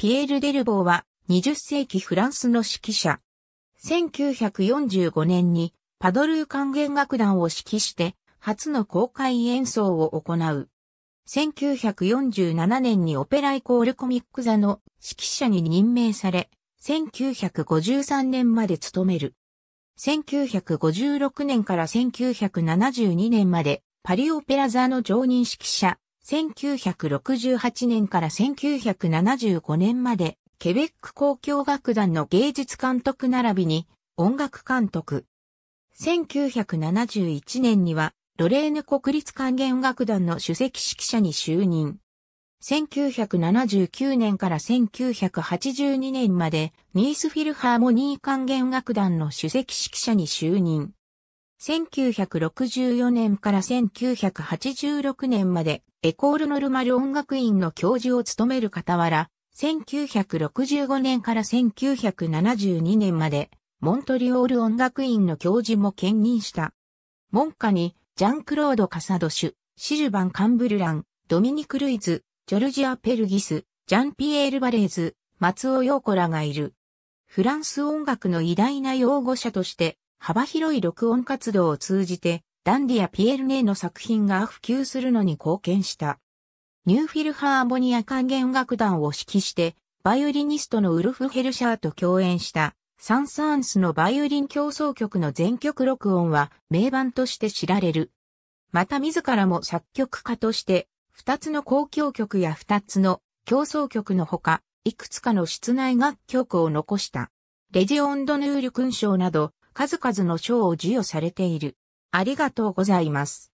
ピエール・デルボーは20世紀フランスの指揮者。1945年にパドルー管弦楽団を指揮して初の公開演奏を行う。1947年にオペライコールコミック座の指揮者に任命され、1953年まで務める。1956年から1972年までパリオペラ座の常任指揮者、1968年から1975年まで、ケベック公共楽団の芸術監督並びに音楽監督。1971年には、ロレーヌ国立管弦楽団の首席指揮者に就任。1979年から1982年まで、ニースフィルハーモニー管弦楽団の首席指揮者に就任。1964年から1986年までエコールノルマル音楽院の教授を務める傍ら、1965年から1972年までモントリオール音楽院の教授も兼任した。門下にジャンクロード・カサドシュ、シルバン・カンブルラン、ドミニク・ルイズ、ジョルジア・ペルギス、ジャンピエール・バレーズ、松尾陽子らがいる。フランス音楽の偉大な擁護者として幅広い録音活動を通じて、ダンディやピエルネの作品が普及するのに貢献した。ニューフィルハーモニア管弦楽団を指揮して、バイオリニストのウルフ・ヘルシャーと共演したサン・サーンスのバイオリン競争曲の全曲録音は名盤として知られる。また自らも作曲家として、二つの交響曲や二つの競争曲のほか、いくつかの室内楽曲を残した。レジオンド・ヌール勲章など、数々の賞を授与されている。ありがとうございます。